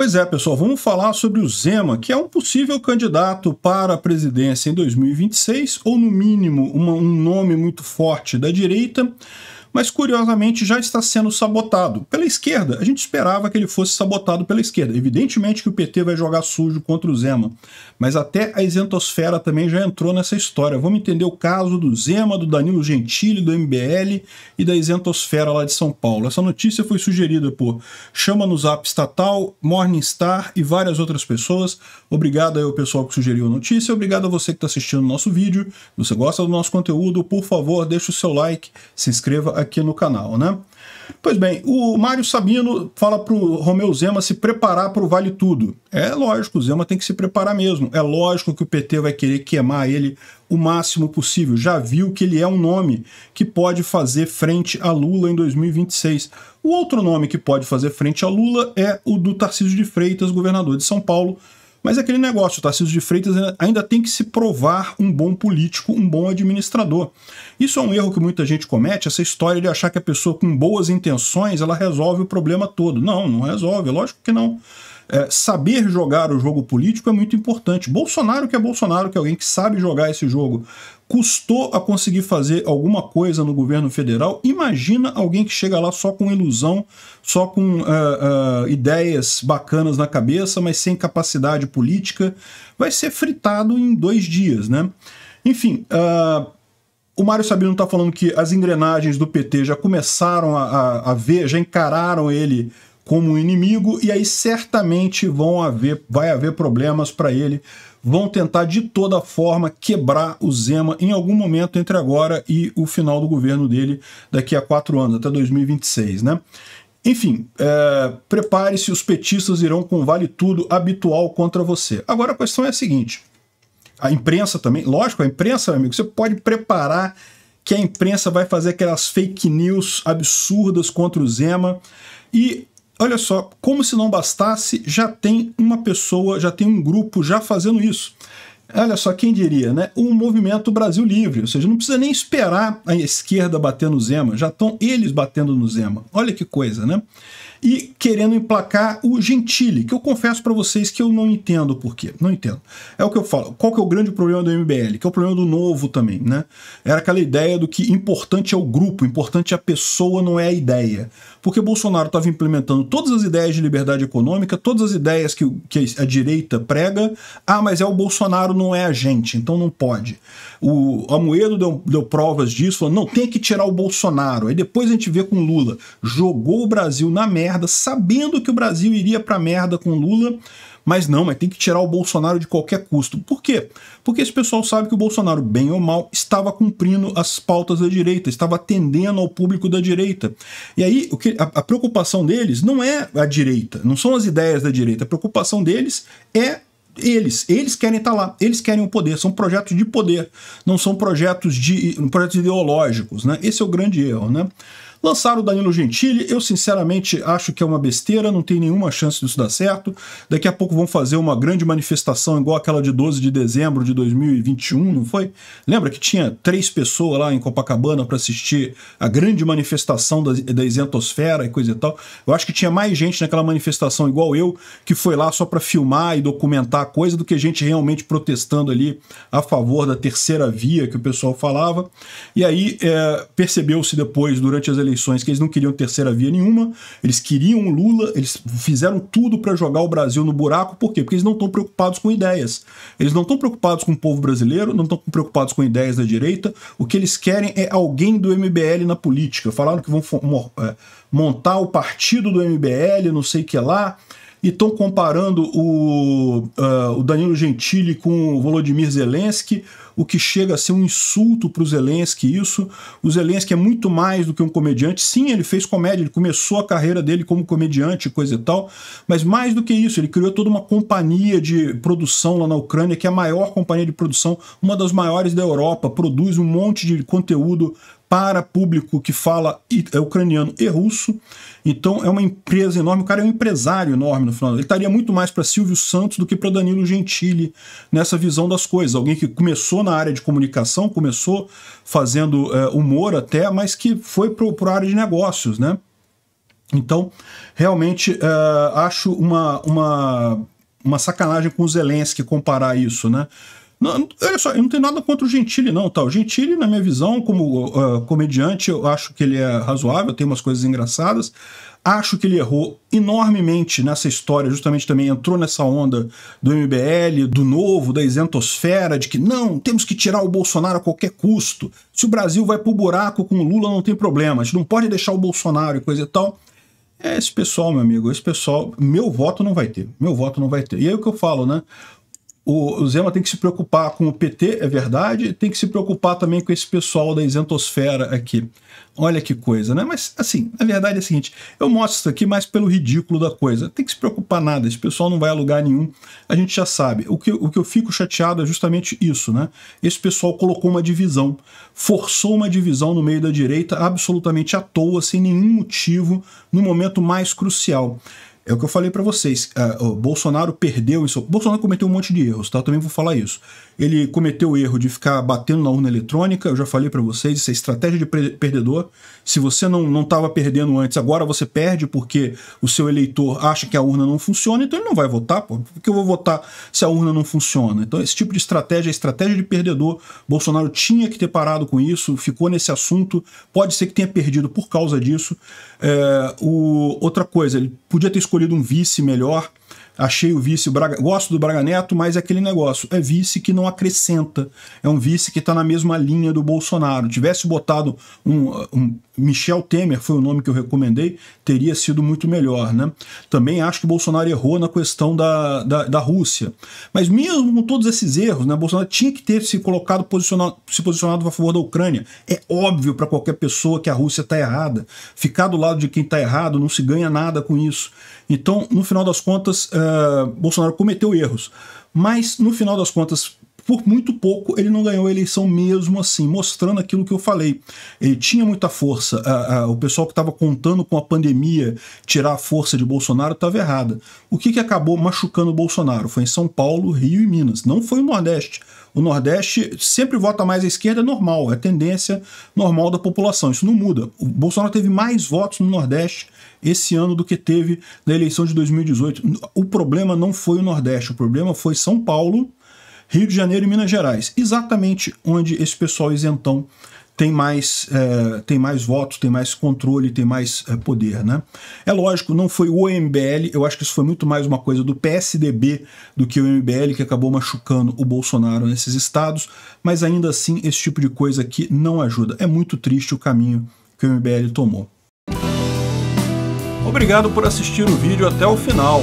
Pois é, pessoal, vamos falar sobre o Zema, que é um possível candidato para a presidência em 2026, ou no mínimo uma, um nome muito forte da direita mas curiosamente já está sendo sabotado pela esquerda. A gente esperava que ele fosse sabotado pela esquerda. Evidentemente que o PT vai jogar sujo contra o Zema, mas até a isentosfera também já entrou nessa história. Vamos entender o caso do Zema, do Danilo Gentili, do MBL e da isentosfera lá de São Paulo. Essa notícia foi sugerida por Chama no Zap Estatal, Morningstar e várias outras pessoas. Obrigado aí ao pessoal que sugeriu a notícia, obrigado a você que está assistindo o nosso vídeo. Se você gosta do nosso conteúdo, por favor, deixe o seu like, se inscreva aqui no canal, né? Pois bem, o Mário Sabino fala para o Romeu Zema se preparar para o Vale Tudo. É lógico, o Zema tem que se preparar mesmo. É lógico que o PT vai querer queimar ele o máximo possível. Já viu que ele é um nome que pode fazer frente a Lula em 2026. O outro nome que pode fazer frente a Lula é o do Tarcísio de Freitas, governador de São Paulo, mas é aquele negócio, o Tarcísio de Freitas ainda tem que se provar um bom político, um bom administrador. Isso é um erro que muita gente comete, essa história de achar que a pessoa com boas intenções, ela resolve o problema todo. Não, não resolve, lógico que não. É, saber jogar o jogo político é muito importante. Bolsonaro, que é Bolsonaro, que é alguém que sabe jogar esse jogo, custou a conseguir fazer alguma coisa no governo federal. Imagina alguém que chega lá só com ilusão, só com é, é, ideias bacanas na cabeça, mas sem capacidade política. Vai ser fritado em dois dias, né? Enfim. Uh, o Mário Sabino está falando que as engrenagens do PT já começaram a, a, a ver, já encararam ele como inimigo e aí certamente vão haver, vai haver problemas para ele. Vão tentar de toda forma quebrar o Zema em algum momento entre agora e o final do governo dele daqui a quatro anos, até 2026, né? Enfim, é, prepare-se, os petistas irão com vale tudo habitual contra você. Agora a questão é a seguinte: a imprensa também, lógico, a imprensa, amigo, você pode preparar que a imprensa vai fazer aquelas fake news absurdas contra o Zema. E Olha só, como se não bastasse, já tem uma pessoa, já tem um grupo já fazendo isso. Olha só quem diria, né? O movimento Brasil Livre, ou seja, não precisa nem esperar a esquerda bater no Zema, já estão eles batendo no Zema. Olha que coisa, né? e querendo emplacar o Gentili, que eu confesso para vocês que eu não entendo por quê. Não entendo. É o que eu falo. Qual que é o grande problema do MBL? Que é o problema do novo também, né? Era aquela ideia do que importante é o grupo, importante é a pessoa, não é a ideia. Porque Bolsonaro estava implementando todas as ideias de liberdade econômica, todas as ideias que, que a direita prega. Ah, mas é o Bolsonaro, não é a gente, então não pode. O Amoedo deu, deu provas disso, falou, não, tem que tirar o Bolsonaro. Aí depois a gente vê com Lula. Jogou o Brasil na merda merda, sabendo que o Brasil iria para merda com Lula, mas não, mas tem que tirar o Bolsonaro de qualquer custo. Por quê? Porque esse pessoal sabe que o Bolsonaro, bem ou mal, estava cumprindo as pautas da direita, estava atendendo ao público da direita. E aí o que, a, preocupação deles não é a direita, não são as ideias da direita. A preocupação deles é eles. Eles querem estar tá lá, eles querem o poder, são projetos de poder, não são projetos de projetos ideológicos. Né? Esse é o grande erro. Né? Lançaram o Danilo Gentili, eu sinceramente acho que é uma besteira, não tem nenhuma chance disso dar certo. Daqui a pouco vão fazer uma grande manifestação igual aquela de 12 de dezembro de 2021, não foi? Lembra que tinha três pessoas lá em Copacabana para assistir a grande manifestação da, da isentosfera e coisa e tal? Eu acho que tinha mais gente naquela manifestação igual eu, que foi lá só para filmar e documentar a coisa do que gente realmente protestando ali a favor da terceira via que o pessoal falava. E aí é, percebeu-se depois, durante as eleições, eleições que eles não queriam terceira via nenhuma, eles queriam o Lula, eles fizeram tudo para jogar o Brasil no buraco, por quê? Porque eles não estão preocupados com ideias. Eles não estão preocupados com o povo brasileiro, não estão preocupados com ideias da direita. O que eles querem é alguém do MBL na política. Falaram que vão é, montar o partido do MBL, não sei o que lá e estão comparando o, uh, o Danilo Gentili com o Volodymyr Zelensky o que chega a ser um insulto para o Zelensky isso. O Zelensky é muito mais do que um comediante. Sim, ele fez comédia, ele começou a carreira dele como comediante, coisa e tal, mas mais do que isso, ele criou toda uma companhia de produção lá na Ucrânia, que é a maior companhia de produção, uma das maiores da Europa, produz um monte de conteúdo para público que fala é ucraniano e russo. Então é uma empresa enorme, o cara é um empresário enorme no final. Ele estaria muito mais para Silvio Santos do que para Danilo Gentili nessa visão das coisas. Alguém que começou na na área de comunicação, começou fazendo é, humor até, mas que foi para a área de negócios, né? Então, realmente, é, acho uma, uma, uma sacanagem com o Zelensky comparar isso, né? Não, olha só, eu não tenho nada contra o Gentili, não, tal. Tá? Gentili, na minha visão, como uh, comediante, eu acho que ele é razoável, tem umas coisas engraçadas. Acho que ele errou enormemente nessa história, justamente também entrou nessa onda do MBL, do novo, da isentosfera, de que não, temos que tirar o Bolsonaro a qualquer custo. Se o Brasil vai pro buraco com o Lula, não tem problema. A gente não pode deixar o Bolsonaro e coisa e tal. É esse pessoal, meu amigo, esse pessoal, meu voto não vai ter. Meu voto não vai ter. E aí é o que eu falo, né? o, Zema tem que se preocupar com o PT, é verdade, tem que se preocupar também com esse pessoal da isentosfera aqui. Olha que coisa, né? Mas, assim, a verdade é a seguinte: eu mostro isso aqui mais pelo ridículo da coisa. Tem que se preocupar nada, esse pessoal não vai a lugar nenhum, a gente já sabe. O que, o que eu fico chateado é justamente isso, né? Esse pessoal colocou uma divisão, forçou uma divisão no meio da direita absolutamente à toa, sem nenhum motivo, no momento mais crucial. É o que eu falei para vocês. Uh, Bolsonaro perdeu isso. Bolsonaro cometeu um monte de erros, tá? Eu também vou falar isso. Ele cometeu o erro de ficar batendo na urna eletrônica. Eu já falei para vocês, isso é estratégia de perdedor. Se você não não estava perdendo antes, agora você perde porque o seu eleitor acha que a urna não funciona, então ele não vai votar. Pô. Por que eu vou votar se a urna não funciona? Então esse tipo de estratégia é estratégia de perdedor. Bolsonaro tinha que ter parado com isso, ficou nesse assunto. Pode ser que tenha perdido por causa disso. É, o, outra coisa, ele podia ter escolhido escolhido um vice melhor, Achei o vice Braga, gosto do Braga Neto, mas é aquele negócio, é vice que não acrescenta, é um vice que está na mesma linha do Bolsonaro. Tivesse botado um, um Michel Temer foi o nome que eu recomendei, teria sido muito melhor. Né? Também acho que Bolsonaro errou na questão da, da, da, Rússia. Mas mesmo com todos esses erros, né, Bolsonaro tinha que ter se colocado, posicionado, se posicionado a favor da Ucrânia. É óbvio para qualquer pessoa que a Rússia está errada. Ficar do lado de quem está errado não se ganha nada com isso. Então, no final das contas, é, eh, Bolsonaro cometeu erros. Mas, no final das contas, por muito pouco ele não ganhou a eleição mesmo assim, mostrando aquilo que eu falei. Ele tinha muita força. A, a, o pessoal que estava contando com a pandemia tirar a força de Bolsonaro estava errada. O que, que acabou machucando o Bolsonaro? Foi em São Paulo, Rio e Minas. Não foi o Nordeste. O Nordeste sempre vota mais à esquerda, é normal, é tendência normal da população, isso não muda. O Bolsonaro teve mais votos no Nordeste esse ano do que teve na eleição de 2018. O problema não foi o Nordeste, o problema foi São Paulo, Rio de Janeiro e Minas Gerais, exatamente onde esse pessoal isentão tem mais, é, tem mais votos, tem mais controle, tem mais é, poder. Né? É lógico, não foi o MBL, eu acho que isso foi muito mais uma coisa do PSDB do que o MBL, que acabou machucando o Bolsonaro nesses estados, mas ainda assim esse tipo de coisa aqui não ajuda. É muito triste o caminho que o MBL tomou. Obrigado por assistir o vídeo até o final.